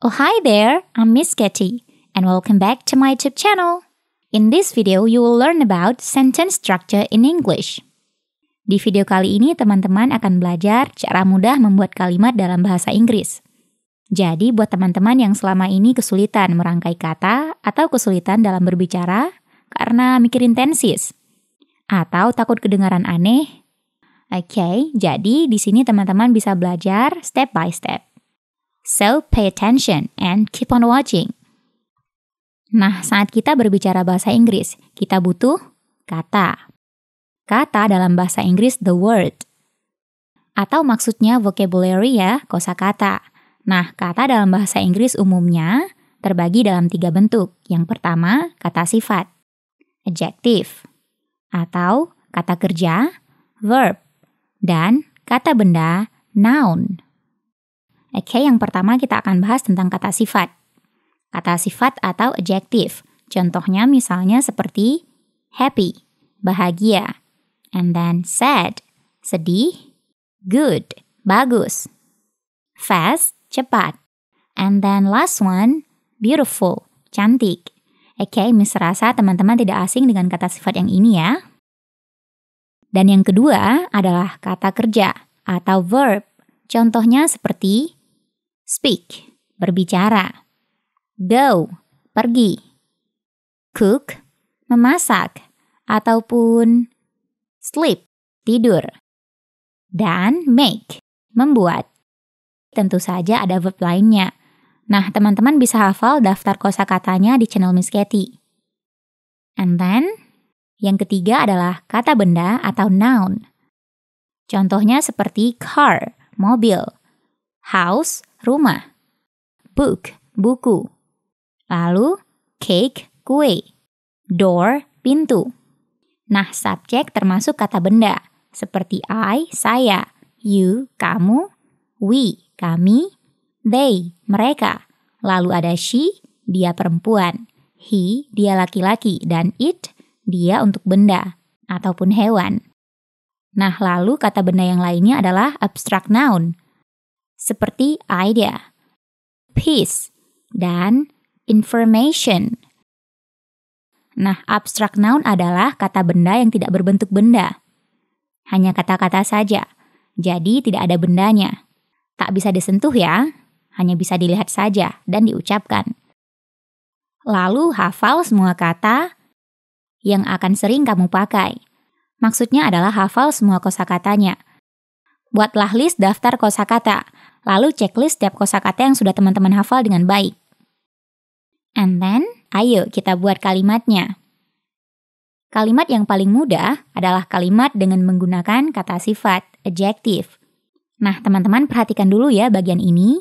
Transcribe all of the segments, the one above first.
Oh hi there, I'm Miss Getty, and welcome back to my YouTube channel. In this video, you will learn about sentence structure in English. Di video kali ini, teman-teman akan belajar cara mudah membuat kalimat dalam bahasa Inggris. Jadi, buat teman-teman yang selama ini kesulitan merangkai kata atau kesulitan dalam berbicara karena mikirin tensis, atau takut kedengaran aneh Oke, okay, jadi di sini teman-teman bisa belajar step by step. So, pay attention and keep on watching. Nah, saat kita berbicara bahasa Inggris, kita butuh kata. Kata dalam bahasa Inggris the word. Atau maksudnya vocabulary ya, kosa kata. Nah, kata dalam bahasa Inggris umumnya terbagi dalam tiga bentuk. Yang pertama, kata sifat, adjective, atau kata kerja, verb, dan kata benda noun. Oke, yang pertama kita akan bahas tentang kata sifat. Kata sifat atau adjektif. Contohnya misalnya seperti happy, bahagia, and then sad, sedih, good, bagus, fast, cepat, and then last one, beautiful, cantik. Oke, okay, Miss teman-teman tidak asing dengan kata sifat yang ini ya. Dan yang kedua adalah kata kerja atau verb. Contohnya seperti speak, berbicara. Go, pergi. Cook, memasak. Ataupun sleep, tidur. Dan make, membuat. Tentu saja ada verb lainnya. Nah, teman-teman bisa hafal daftar kosakatanya di channel Miss Katie. And then, yang ketiga adalah kata benda atau noun. Contohnya seperti car, mobil, house, rumah, book, buku, lalu cake, kue, door, pintu. Nah, subjek termasuk kata benda seperti I, saya, you, kamu, we, kami, they, mereka. Lalu ada she, dia perempuan, he, dia laki-laki, dan it, dia untuk benda ataupun hewan. Nah, lalu kata benda yang lainnya adalah abstract noun, seperti idea, peace dan information. Nah, abstract noun adalah kata benda yang tidak berbentuk benda. Hanya kata-kata saja, jadi tidak ada bendanya. Tak bisa disentuh ya, hanya bisa dilihat saja dan diucapkan. Lalu hafal semua kata, yang akan sering kamu pakai. Maksudnya adalah hafal semua kosakatanya. Buatlah list daftar kosakata, lalu checklist setiap kosakata yang sudah teman-teman hafal dengan baik. And then, ayo kita buat kalimatnya. Kalimat yang paling mudah adalah kalimat dengan menggunakan kata sifat, adjective. Nah, teman-teman perhatikan dulu ya bagian ini,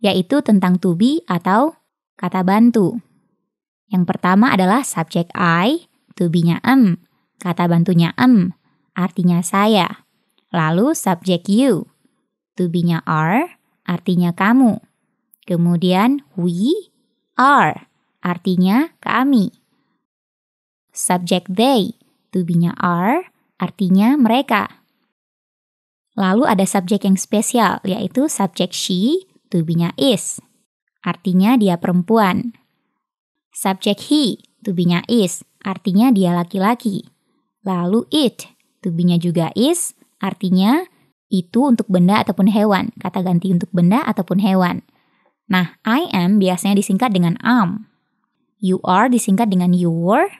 yaitu tentang to be atau kata bantu. Yang pertama adalah subject I, To be-nya am, kata bantunya am, artinya saya. Lalu subjek you. To be-nya are, artinya kamu. Kemudian we are, artinya kami. Subjek they, to be-nya are, artinya mereka. Lalu ada subjek yang spesial, yaitu subjek she, to be-nya is, artinya dia perempuan. Subjek he, to be-nya is, artinya dia laki-laki. Lalu it, to be-nya juga is, artinya itu untuk benda ataupun hewan, kata ganti untuk benda ataupun hewan. Nah, I am biasanya disingkat dengan am. You are disingkat dengan you were.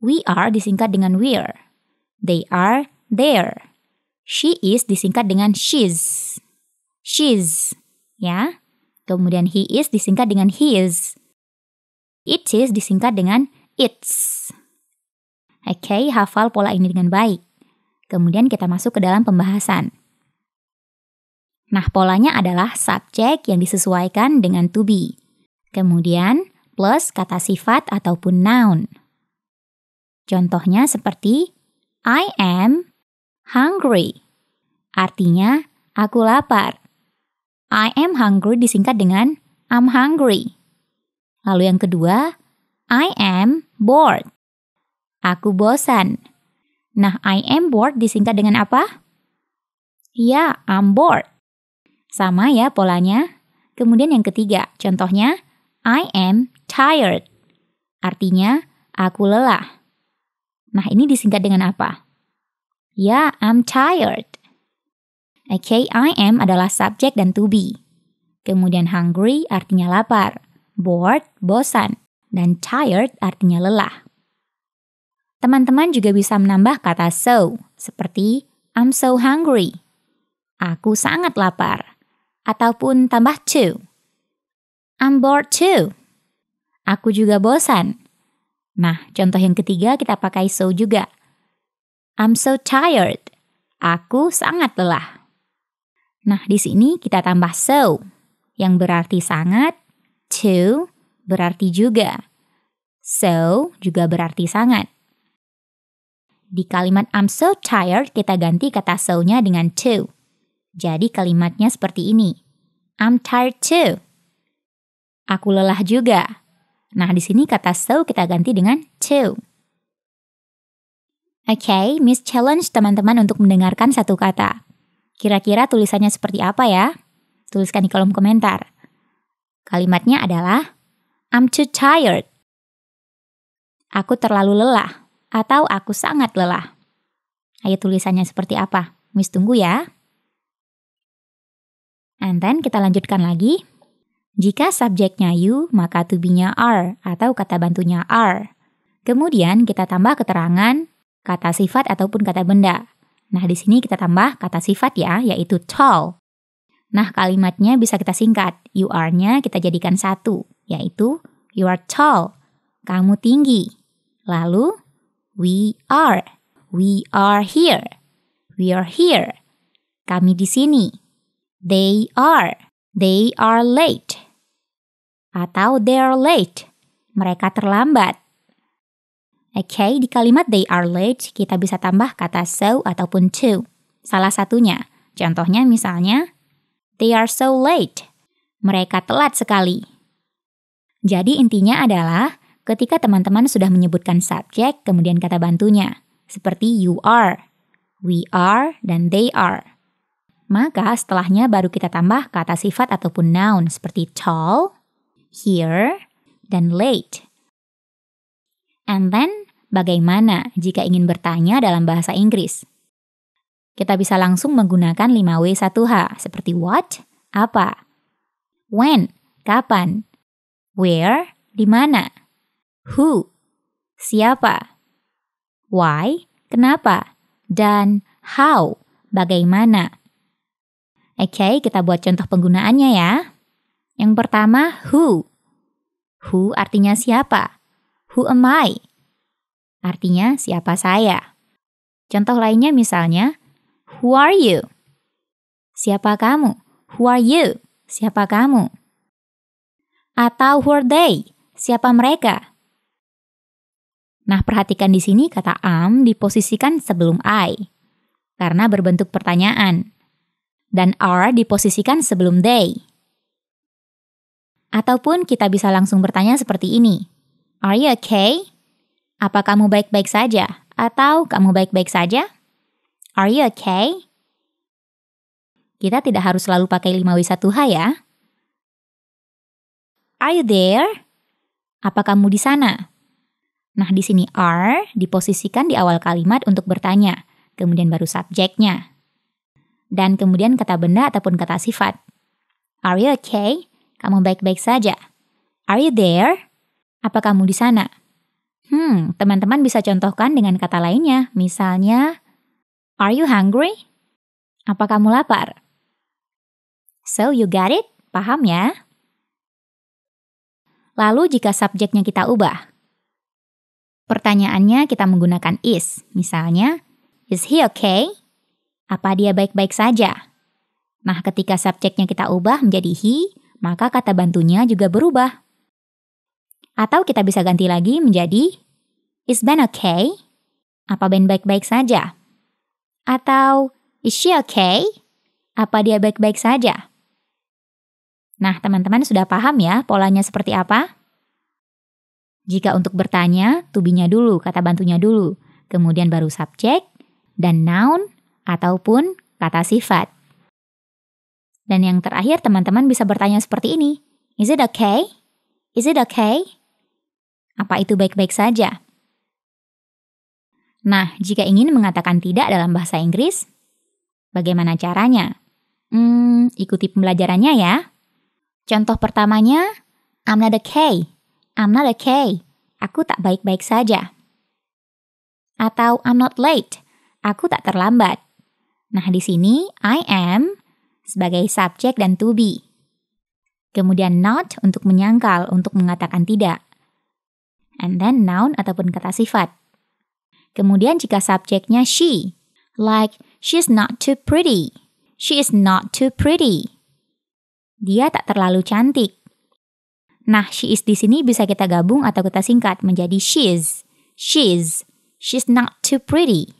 We are disingkat dengan we're. They are there. She is disingkat dengan she's. She's, ya. Kemudian he is disingkat dengan his. It is disingkat dengan its. Oke, okay, hafal pola ini dengan baik. Kemudian kita masuk ke dalam pembahasan. Nah, polanya adalah subjek yang disesuaikan dengan to be. Kemudian plus kata sifat ataupun noun. Contohnya seperti I am hungry. Artinya aku lapar. I am hungry disingkat dengan I'm hungry. Lalu yang kedua, I am bored. Aku bosan. Nah, I am bored disingkat dengan apa? Ya, I'm bored. Sama ya polanya. Kemudian yang ketiga, contohnya I am tired. Artinya, aku lelah. Nah, ini disingkat dengan apa? Ya, I'm tired. Oke, okay, I am adalah subjek dan to be. Kemudian hungry artinya lapar. Bored, bosan dan tired artinya lelah. Teman-teman juga bisa menambah kata so, seperti I'm so hungry, aku sangat lapar, ataupun tambah to. I'm bored too, aku juga bosan. Nah, contoh yang ketiga kita pakai so juga. I'm so tired, aku sangat lelah. Nah, di sini kita tambah so, yang berarti sangat, too, berarti juga. So juga berarti sangat. Di kalimat I'm so tired, kita ganti kata so-nya dengan to. Jadi kalimatnya seperti ini. I'm tired too. Aku lelah juga. Nah, di sini kata so kita ganti dengan to. Oke, okay, Miss challenge teman-teman untuk mendengarkan satu kata. Kira-kira tulisannya seperti apa ya? Tuliskan di kolom komentar. Kalimatnya adalah I'm too tired. Aku terlalu lelah atau aku sangat lelah. Ayo tulisannya seperti apa? Miss tunggu ya. And then kita lanjutkan lagi. Jika subjeknya you, maka to be-nya are atau kata bantunya are. Kemudian kita tambah keterangan kata sifat ataupun kata benda. Nah, di sini kita tambah kata sifat ya, yaitu tall. Nah, kalimatnya bisa kita singkat. You are-nya kita jadikan satu yaitu you are tall, kamu tinggi. Lalu we are, we are here, we are here, kami di sini. They are, they are late. Atau they are late, mereka terlambat. Oke, okay, di kalimat they are late kita bisa tambah kata so ataupun to. Salah satunya. Contohnya misalnya, they are so late. Mereka telat sekali. Jadi intinya adalah ketika teman-teman sudah menyebutkan subjek kemudian kata bantunya, seperti you are, we are, dan they are. Maka setelahnya baru kita tambah kata sifat ataupun noun seperti tall, here, dan late. And then, bagaimana jika ingin bertanya dalam bahasa Inggris? Kita bisa langsung menggunakan 5W1H seperti what, apa, when, kapan, Where? Di mana? Who? Siapa? Why? Kenapa? Dan how? Bagaimana? Oke, okay, kita buat contoh penggunaannya ya. Yang pertama, who. Who artinya siapa? Who am I? Artinya siapa saya? Contoh lainnya misalnya, who are you? Siapa kamu? Who are you? Siapa kamu? atau are they? Siapa mereka? Nah, perhatikan di sini kata am diposisikan sebelum I karena berbentuk pertanyaan dan are diposisikan sebelum they. Ataupun kita bisa langsung bertanya seperti ini. Are you okay? Apa kamu baik-baik saja? Atau kamu baik-baik saja? Are you okay? Kita tidak harus selalu pakai 5W1H ya. Are you there? Apa kamu di sana? Nah, di sini are diposisikan di awal kalimat untuk bertanya, kemudian baru subjeknya. Dan kemudian kata benda ataupun kata sifat. Are you okay? Kamu baik-baik saja. Are you there? Apa kamu di sana? Hmm, teman-teman bisa contohkan dengan kata lainnya. Misalnya, are you hungry? Apa kamu lapar? So, you got it? Paham ya? Lalu jika subjeknya kita ubah, pertanyaannya kita menggunakan is. Misalnya, is he okay? Apa dia baik-baik saja? Nah, ketika subjeknya kita ubah menjadi he, maka kata bantunya juga berubah. Atau kita bisa ganti lagi menjadi is Ben okay? Apa Ben baik-baik saja? Atau is she okay? Apa dia baik-baik saja? Nah, teman-teman sudah paham ya polanya seperti apa? Jika untuk bertanya, tubinya dulu, kata bantunya dulu, kemudian baru subjek dan noun ataupun kata sifat. Dan yang terakhir, teman-teman bisa bertanya seperti ini. Is it okay? Is it okay? Apa itu baik-baik saja? Nah, jika ingin mengatakan tidak dalam bahasa Inggris, bagaimana caranya? Hmm, ikuti pembelajarannya ya. Contoh pertamanya, I'm not okay. I'm not okay. Aku tak baik-baik saja. Atau I'm not late. Aku tak terlambat. Nah, di sini I am sebagai subjek dan to be. Kemudian not untuk menyangkal, untuk mengatakan tidak. And then noun ataupun kata sifat. Kemudian jika subjeknya she, like she's not too pretty. She is not too pretty. Dia tak terlalu cantik. Nah, she is di sini bisa kita gabung atau kita singkat menjadi she's. She's. She's not too pretty.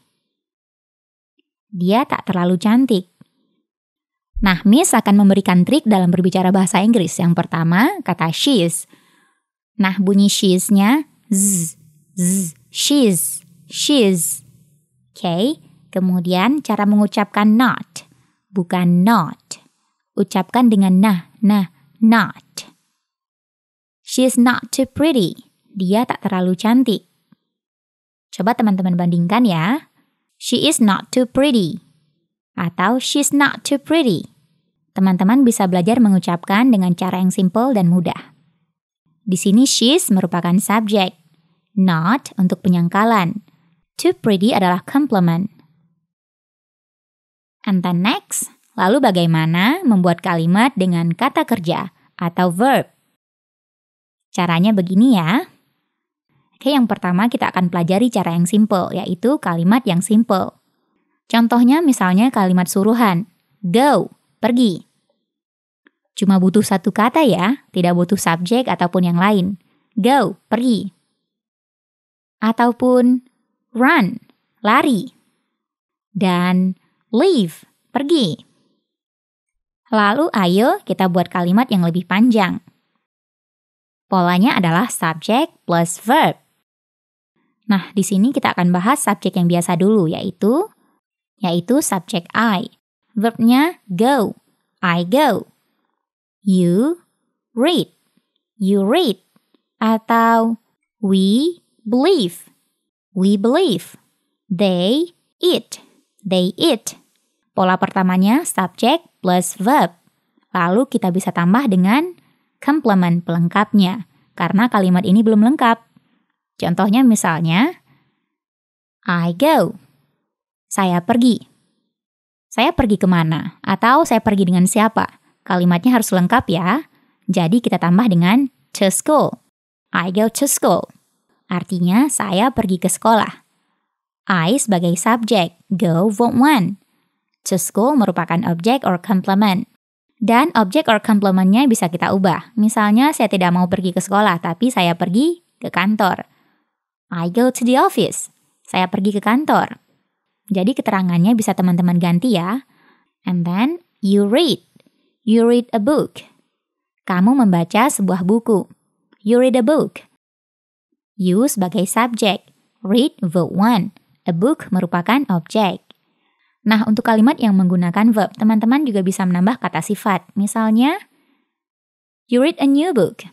Dia tak terlalu cantik. Nah, Miss akan memberikan trik dalam berbicara bahasa Inggris. Yang pertama, kata she's. Nah, bunyi she's-nya z, z, she's, she's. Oke, okay. kemudian cara mengucapkan not, bukan not. Ucapkan dengan nah, nah, not. she is not too pretty. Dia tak terlalu cantik. Coba teman-teman bandingkan ya. She is not too pretty. Atau she's not too pretty. Teman-teman bisa belajar mengucapkan dengan cara yang simple dan mudah. Di sini she's merupakan subjek, not untuk penyangkalan. Too pretty adalah complement. And then next, Lalu bagaimana membuat kalimat dengan kata kerja atau verb? Caranya begini ya. Oke, yang pertama kita akan pelajari cara yang simple, yaitu kalimat yang simple. Contohnya misalnya kalimat suruhan, go, pergi. Cuma butuh satu kata ya, tidak butuh subjek ataupun yang lain. Go, pergi. Ataupun run, lari. Dan leave, pergi. Lalu ayo kita buat kalimat yang lebih panjang. Polanya adalah subjek plus verb. Nah, di sini kita akan bahas subjek yang biasa dulu yaitu yaitu subjek I. Verbnya go. I go. You read. You read atau we believe. We believe. They eat. They eat. Pola pertamanya subjek plus verb. Lalu kita bisa tambah dengan complement pelengkapnya, karena kalimat ini belum lengkap. Contohnya misalnya, I go. Saya pergi. Saya pergi kemana? Atau saya pergi dengan siapa? Kalimatnya harus lengkap ya. Jadi kita tambah dengan to school. I go to school. Artinya saya pergi ke sekolah. I sebagai subjek, go verb one. To school merupakan objek or complement. Dan objek or complementnya bisa kita ubah. Misalnya, saya tidak mau pergi ke sekolah, tapi saya pergi ke kantor. I go to the office. Saya pergi ke kantor. Jadi keterangannya bisa teman-teman ganti ya. And then, you read. You read a book. Kamu membaca sebuah buku. You read a book. You sebagai subjek. Read verb 1. A book merupakan objek. Nah, untuk kalimat yang menggunakan verb, teman-teman juga bisa menambah kata sifat. Misalnya, you read a new book.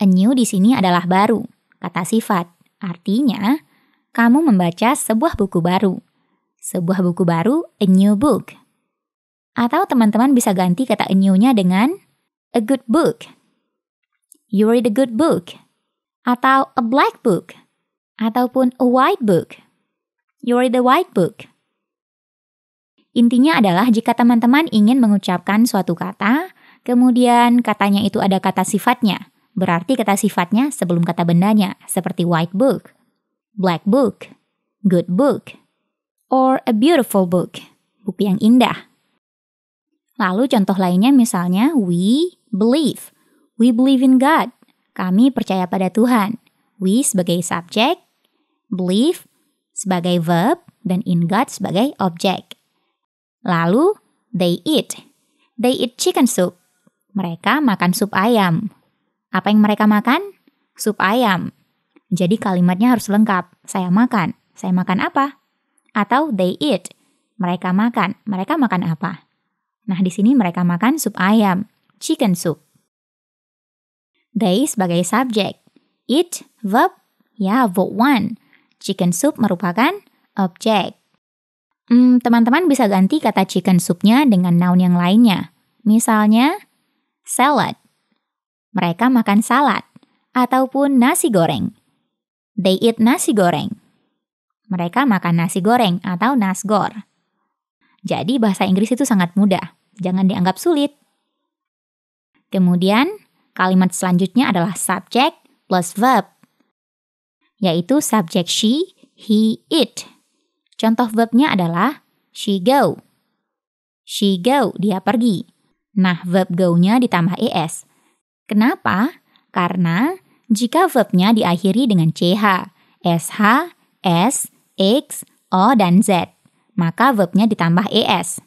A new di sini adalah baru, kata sifat. Artinya, kamu membaca sebuah buku baru. Sebuah buku baru, a new book. Atau teman-teman bisa ganti kata a new-nya dengan a good book. You read a good book. Atau a black book. Ataupun a white book. You read a white book. Intinya adalah jika teman-teman ingin mengucapkan suatu kata, kemudian katanya itu ada kata sifatnya, berarti kata sifatnya sebelum kata bendanya, seperti white book, black book, good book, or a beautiful book, buku yang indah. Lalu contoh lainnya misalnya we believe, we believe in God. Kami percaya pada Tuhan. We sebagai subjek, believe sebagai verb, dan in God sebagai objek. Lalu, they eat. They eat chicken soup. Mereka makan sup ayam. Apa yang mereka makan? Sup ayam. Jadi kalimatnya harus lengkap. Saya makan. Saya makan apa? Atau they eat. Mereka makan. Mereka makan apa? Nah, di sini mereka makan sup ayam, chicken soup. They sebagai subjek. Eat, verb, ya, verb one. Chicken soup merupakan objek. Hmm, teman-teman bisa ganti kata chicken soup-nya dengan noun yang lainnya. Misalnya, salad. Mereka makan salad. Ataupun nasi goreng. They eat nasi goreng. Mereka makan nasi goreng atau nasgor. Jadi bahasa Inggris itu sangat mudah. Jangan dianggap sulit. Kemudian, kalimat selanjutnya adalah subject plus verb. Yaitu subject she, he, it. Contoh verbnya adalah she go. She go, dia pergi. Nah, verb go-nya ditambah es. Kenapa? Karena jika verbnya diakhiri dengan ch, sh, s, x, o, dan z, maka verbnya ditambah es.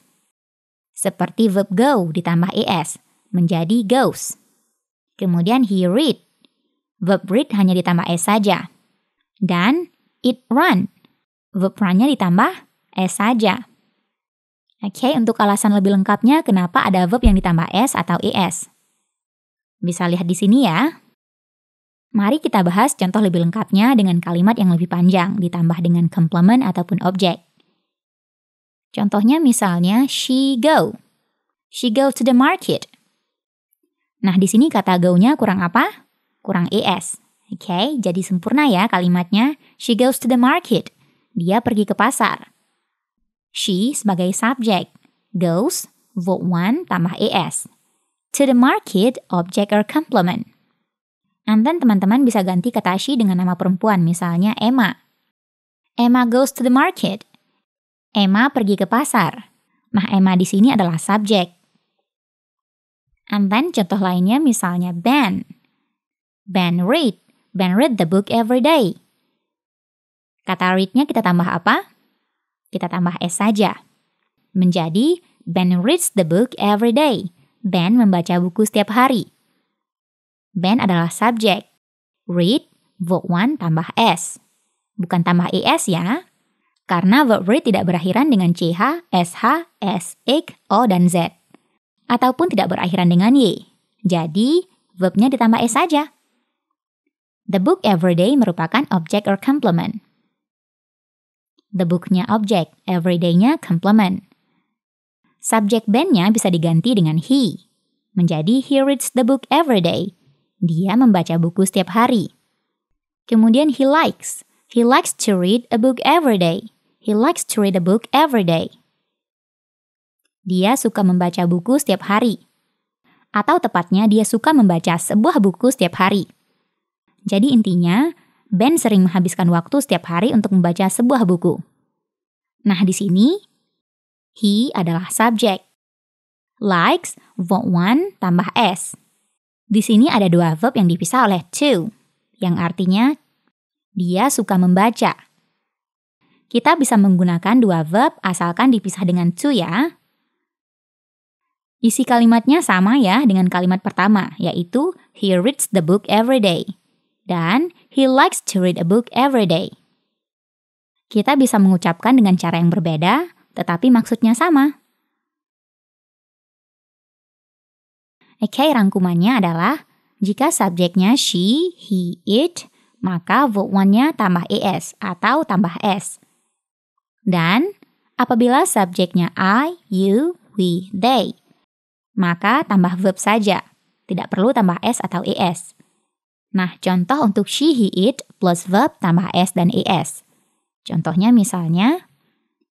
Seperti verb go ditambah es, menjadi goes. Kemudian he read. Verb read hanya ditambah s saja. Dan it run Verb-nya ditambah S saja. Oke, okay, untuk alasan lebih lengkapnya kenapa ada verb yang ditambah S atau es, Bisa lihat di sini ya. Mari kita bahas contoh lebih lengkapnya dengan kalimat yang lebih panjang, ditambah dengan complement ataupun objek. Contohnya misalnya, she go. She go to the market. Nah, di sini kata go-nya kurang apa? Kurang es. Oke, okay, jadi sempurna ya kalimatnya. She goes to the market dia pergi ke pasar. She sebagai subjek, goes, vote 1 tambah es. To the market, object or complement. then teman-teman bisa ganti kata she dengan nama perempuan, misalnya Emma. Emma goes to the market. Emma pergi ke pasar. Nah, Emma di sini adalah subjek. And then contoh lainnya misalnya Ben. Ben read. Ben read the book every day. Kata read-nya kita tambah apa? Kita tambah S saja. Menjadi Ben reads the book every day. Ben membaca buku setiap hari. Ben adalah subjek. Read, verb 1 tambah S. Bukan tambah ES ya. Karena verb read tidak berakhiran dengan CH, SH, s, x, O, dan Z. Ataupun tidak berakhiran dengan Y. Jadi, verbnya ditambah S saja. The book every day merupakan object or complement. The book-nya object, everyday-nya complement. Subject band-nya bisa diganti dengan he, menjadi he reads the book every day. Dia membaca buku setiap hari. Kemudian he likes. He likes to read a book every day. He likes to read a book every day. Dia suka membaca buku setiap hari. Atau tepatnya dia suka membaca sebuah buku setiap hari. Jadi intinya, Ben sering menghabiskan waktu setiap hari untuk membaca sebuah buku. Nah, di sini, he adalah subjek. Likes, vote one, tambah s. Di sini ada dua verb yang dipisah oleh to, yang artinya dia suka membaca. Kita bisa menggunakan dua verb asalkan dipisah dengan to ya. Isi kalimatnya sama ya dengan kalimat pertama, yaitu he reads the book every day dan he likes to read a book every day. Kita bisa mengucapkan dengan cara yang berbeda, tetapi maksudnya sama. Oke, okay, rangkumannya adalah jika subjeknya she, he, it, maka verb one-nya tambah es atau tambah s. Dan apabila subjeknya I, you, we, they, maka tambah verb saja, tidak perlu tambah s atau es. Nah, contoh untuk she, he, it plus verb tambah s dan es. Contohnya misalnya,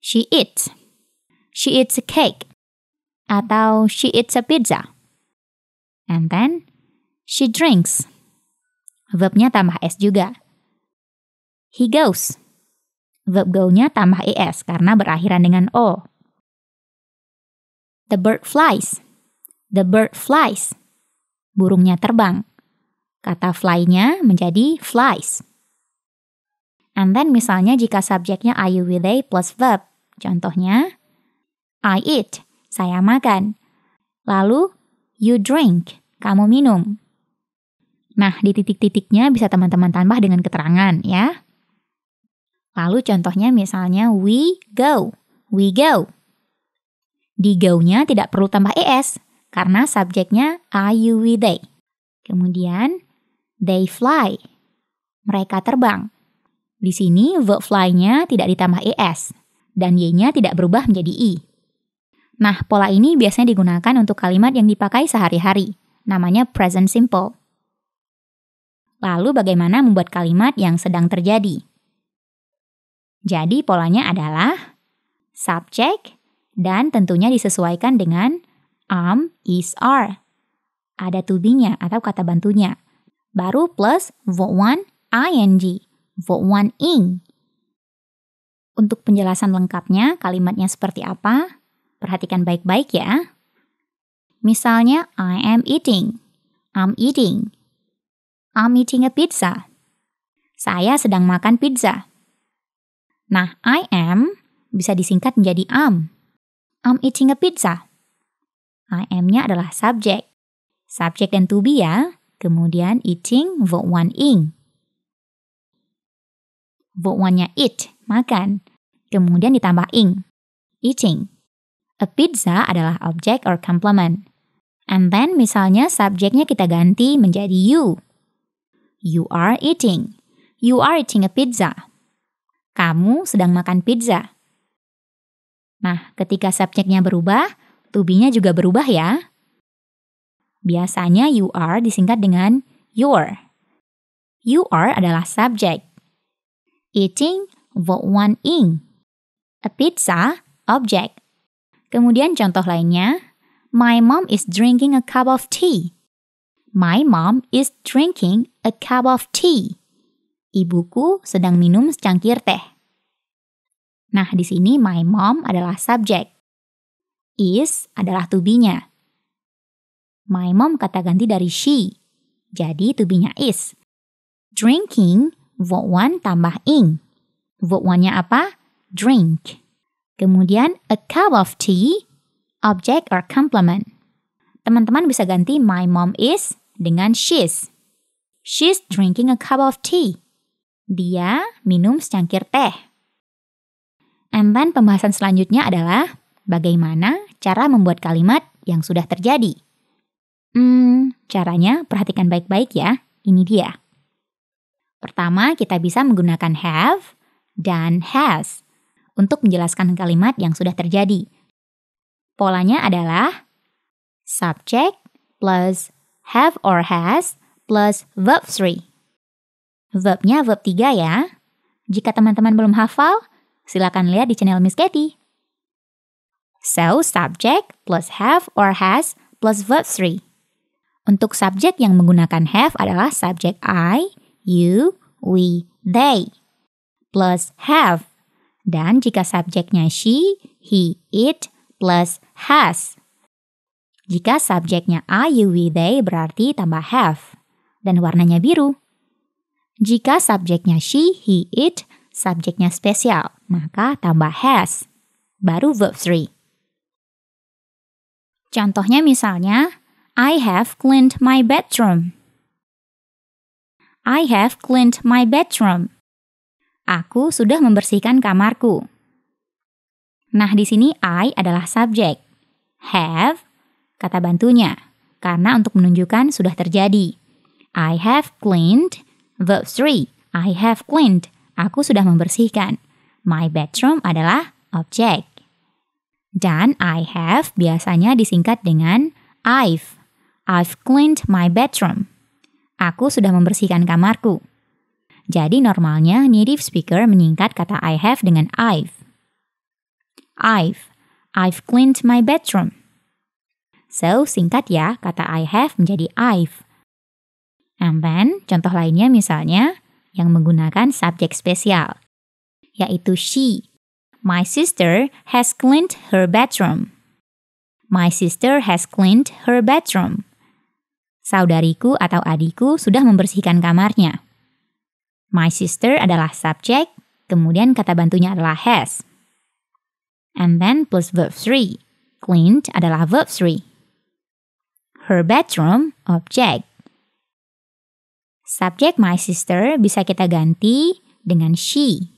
she eats, she eats a cake, atau she eats a pizza. And then, she drinks. Verbnya tambah s juga. He goes. Verb go-nya tambah es karena berakhiran dengan o. The bird flies. The bird flies. Burungnya terbang. Kata fly-nya menjadi flies. And then misalnya jika subjeknya I, you, with they plus verb. Contohnya, I eat, saya makan. Lalu, you drink, kamu minum. Nah, di titik-titiknya bisa teman-teman tambah dengan keterangan ya. Lalu contohnya misalnya we go, we go. Di go-nya tidak perlu tambah es karena subjeknya I, you, we, they. Kemudian They fly. Mereka terbang. Di sini verb fly-nya tidak ditambah es dan y-nya tidak berubah menjadi i. Nah, pola ini biasanya digunakan untuk kalimat yang dipakai sehari-hari. Namanya present simple. Lalu bagaimana membuat kalimat yang sedang terjadi? Jadi polanya adalah subject dan tentunya disesuaikan dengan am, is, are. Ada to be-nya atau kata bantunya baru plus V1 ing, V1 ing. Untuk penjelasan lengkapnya, kalimatnya seperti apa? Perhatikan baik-baik ya. Misalnya, I am eating. I'm eating. I'm eating a pizza. Saya sedang makan pizza. Nah, I am bisa disingkat menjadi am. I'm eating a pizza. I am-nya adalah subjek. Subjek dan to be ya. Kemudian eating, verb one ing. Verb one-nya eat, makan. Kemudian ditambah ing, eating. A pizza adalah object or complement. And then misalnya subjeknya kita ganti menjadi you. You are eating. You are eating a pizza. Kamu sedang makan pizza. Nah, ketika subjeknya berubah, to be juga berubah ya. Biasanya you are disingkat dengan your. You are adalah subjek. Eating, what one in. A pizza, object. Kemudian contoh lainnya, my mom is drinking a cup of tea. My mom is drinking a cup of tea. Ibuku sedang minum secangkir teh. Nah, di sini my mom adalah subjek. Is adalah tubinya. My mom kata ganti dari she. Jadi to be-nya is. Drinking, vote one tambah ing. Vote one-nya apa? Drink. Kemudian a cup of tea, object or complement. Teman-teman bisa ganti my mom is dengan she's. She's drinking a cup of tea. Dia minum secangkir teh. And then pembahasan selanjutnya adalah bagaimana cara membuat kalimat yang sudah terjadi. Hmm, caranya perhatikan baik-baik ya. Ini dia. Pertama, kita bisa menggunakan have dan has untuk menjelaskan kalimat yang sudah terjadi. Polanya adalah subject plus have or has plus verb 3. Verbnya verb 3 ya. Jika teman-teman belum hafal, silakan lihat di channel Miss Katie. So, subject plus have or has plus verb 3. Untuk subjek yang menggunakan have adalah subjek I, you, we, they plus have. Dan jika subjeknya she, he, it plus has. Jika subjeknya I, you, we, they berarti tambah have. Dan warnanya biru. Jika subjeknya she, he, it, subjeknya spesial, maka tambah has. Baru verb 3. Contohnya misalnya, I have cleaned my bedroom. I have cleaned my bedroom. Aku sudah membersihkan kamarku. Nah, di sini I adalah subjek. Have kata bantunya karena untuk menunjukkan sudah terjadi. I have cleaned verb 3. I have cleaned. Aku sudah membersihkan. My bedroom adalah objek. Dan I have biasanya disingkat dengan I've. I've cleaned my bedroom. Aku sudah membersihkan kamarku. Jadi normalnya native speaker menyingkat kata I have dengan I've. I've. I've cleaned my bedroom. So, singkat ya, kata I have menjadi I've. And then, contoh lainnya misalnya yang menggunakan subjek spesial, yaitu she. My sister has cleaned her bedroom. My sister has cleaned her bedroom. Saudariku atau adikku sudah membersihkan kamarnya. My sister adalah subject, kemudian kata bantunya adalah has. And then plus verb 3. Cleaned adalah verb 3. Her bedroom, object. Subject my sister bisa kita ganti dengan she.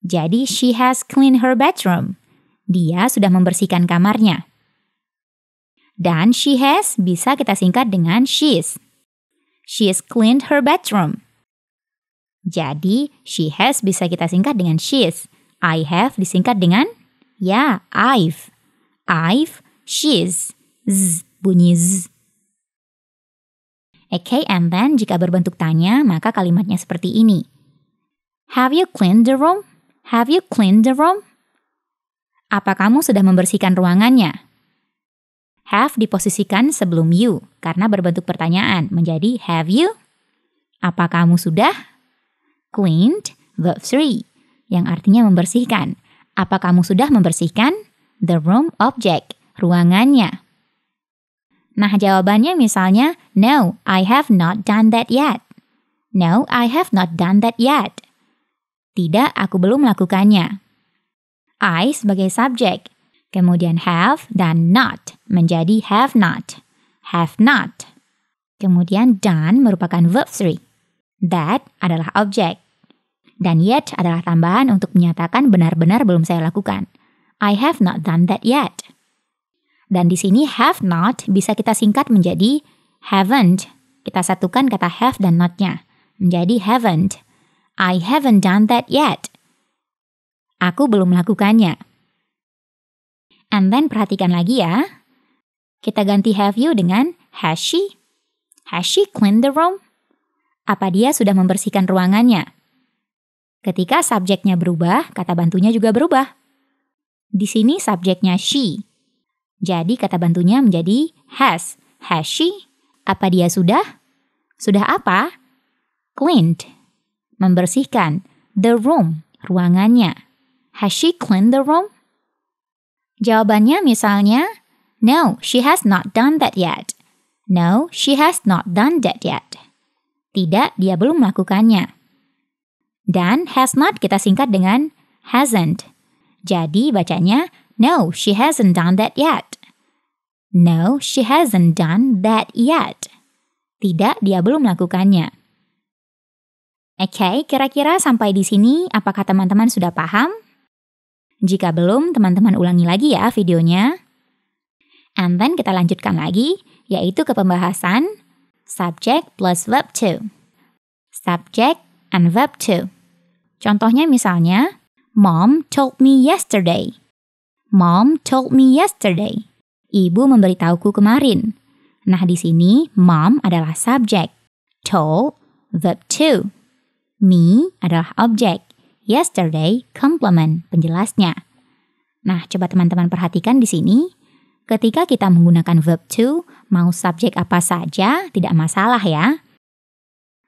Jadi she has cleaned her bedroom. Dia sudah membersihkan kamarnya. Dan she has bisa kita singkat dengan she's. She has cleaned her bedroom. Jadi, she has bisa kita singkat dengan she's. I have disingkat dengan ya, I've. I've, she's. Z, bunyi z. Okay, and then jika berbentuk tanya, maka kalimatnya seperti ini. Have you cleaned the room? Have you cleaned the room? Apa kamu sudah membersihkan ruangannya? have diposisikan sebelum you karena berbentuk pertanyaan menjadi have you? Apa kamu sudah? Cleaned, verb three yang artinya membersihkan. Apa kamu sudah membersihkan? The room object, ruangannya. Nah, jawabannya misalnya, No, I have not done that yet. No, I have not done that yet. Tidak, aku belum melakukannya. I sebagai subjek, Kemudian have dan not menjadi have not. Have not. Kemudian done merupakan verb 3. That adalah objek. Dan yet adalah tambahan untuk menyatakan benar-benar belum saya lakukan. I have not done that yet. Dan di sini have not bisa kita singkat menjadi haven't. Kita satukan kata have dan not-nya menjadi haven't. I haven't done that yet. Aku belum melakukannya. And then perhatikan lagi ya. Kita ganti have you dengan has she? Has she cleaned the room? Apa dia sudah membersihkan ruangannya? Ketika subjeknya berubah, kata bantunya juga berubah. Di sini subjeknya she. Jadi kata bantunya menjadi has. Has she? Apa dia sudah? Sudah apa? Cleaned. Membersihkan. The room. Ruangannya. Has she cleaned the room? Jawabannya misalnya, No, she has not done that yet. No, she has not done that yet. Tidak, dia belum melakukannya. Dan has not kita singkat dengan hasn't. Jadi bacanya, No, she hasn't done that yet. No, she hasn't done that yet. Tidak, dia belum melakukannya. Oke, okay, kira-kira sampai di sini apakah teman-teman sudah paham? Jika belum, teman-teman ulangi lagi ya videonya. And then kita lanjutkan lagi, yaitu ke pembahasan subject plus verb to. Subject and verb to. Contohnya misalnya, Mom told me yesterday. Mom told me yesterday. Ibu memberitahuku kemarin. Nah, di sini mom adalah subject, told verb to. Me adalah objek yesterday complement penjelasnya. Nah, coba teman-teman perhatikan di sini. Ketika kita menggunakan verb to, mau subjek apa saja tidak masalah ya.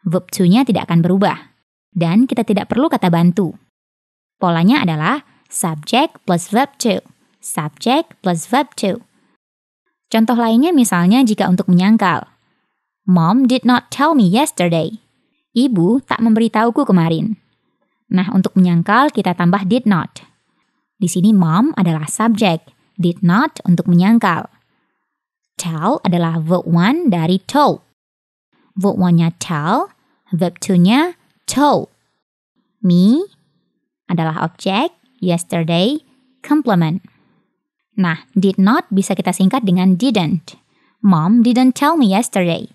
Verb to-nya tidak akan berubah. Dan kita tidak perlu kata bantu. Polanya adalah subjek plus verb to, subjek plus verb to. Contoh lainnya misalnya jika untuk menyangkal. Mom did not tell me yesterday. Ibu tak memberitahuku kemarin. Nah, untuk menyangkal kita tambah did not. Di sini mom adalah subjek, did not untuk menyangkal. Tell adalah verb one dari told. Verb one nya tell, verb 2-nya told. Me adalah objek, yesterday complement. Nah, did not bisa kita singkat dengan didn't. Mom didn't tell me yesterday.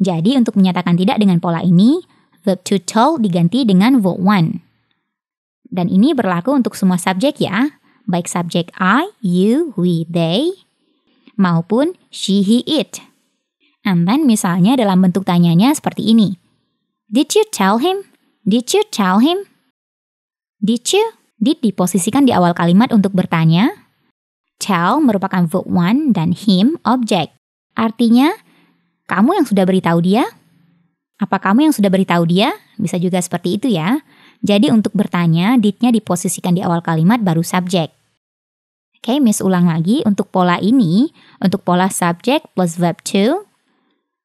Jadi untuk menyatakan tidak dengan pola ini, verb to tell diganti dengan verb one. Dan ini berlaku untuk semua subjek ya, baik subjek I, you, we, they, maupun she, he, it. And then misalnya dalam bentuk tanyanya seperti ini. Did you tell him? Did you tell him? Did you? Did diposisikan di awal kalimat untuk bertanya. Tell merupakan verb one dan him objek. Artinya, kamu yang sudah beritahu dia, apa kamu yang sudah beritahu dia? Bisa juga seperti itu ya. Jadi untuk bertanya, didnya diposisikan di awal kalimat baru subjek. Oke, okay, Miss ulang lagi untuk pola ini, untuk pola subjek plus verb to,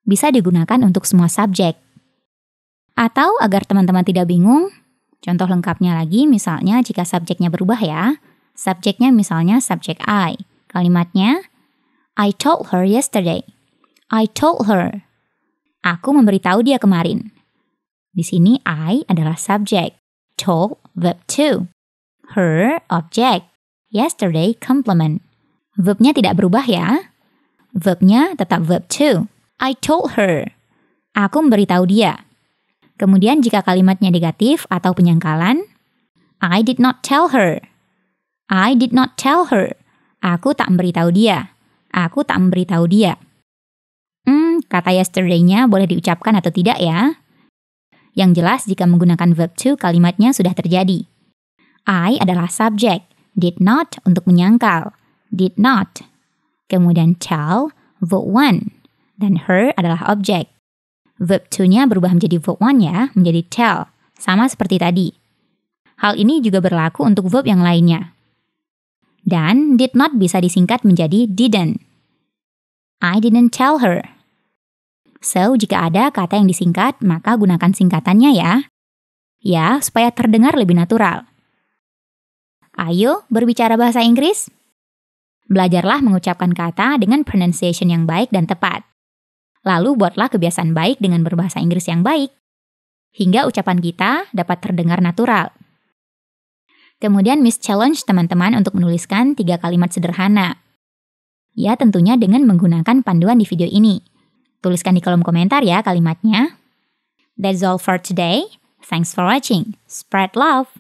bisa digunakan untuk semua subjek. Atau agar teman-teman tidak bingung, contoh lengkapnya lagi misalnya jika subjeknya berubah ya, subjeknya misalnya subjek I. Kalimatnya, I told her yesterday. I told her. Aku memberitahu dia kemarin. Di sini I adalah subject, told verb to, her object, yesterday complement. Verbnya tidak berubah ya. Verbnya tetap verb to. I told her. Aku memberitahu dia. Kemudian jika kalimatnya negatif atau penyangkalan, I did not tell her. I did not tell her. Aku tak memberitahu dia. Aku tak memberitahu dia. Kata yesterday-nya boleh diucapkan atau tidak ya? Yang jelas jika menggunakan verb to kalimatnya sudah terjadi. I adalah subjek, did not untuk menyangkal, did not. Kemudian tell, verb one, dan her adalah objek. Verb to-nya berubah menjadi verb one ya, menjadi tell, sama seperti tadi. Hal ini juga berlaku untuk verb yang lainnya. Dan did not bisa disingkat menjadi didn't. I didn't tell her. So, jika ada kata yang disingkat, maka gunakan singkatannya ya. Ya, supaya terdengar lebih natural. Ayo berbicara bahasa Inggris. Belajarlah mengucapkan kata dengan pronunciation yang baik dan tepat. Lalu buatlah kebiasaan baik dengan berbahasa Inggris yang baik. Hingga ucapan kita dapat terdengar natural. Kemudian Miss challenge teman-teman untuk menuliskan tiga kalimat sederhana. Ya tentunya dengan menggunakan panduan di video ini. Tuliskan di kolom komentar ya kalimatnya. That's all for today. Thanks for watching. Spread love.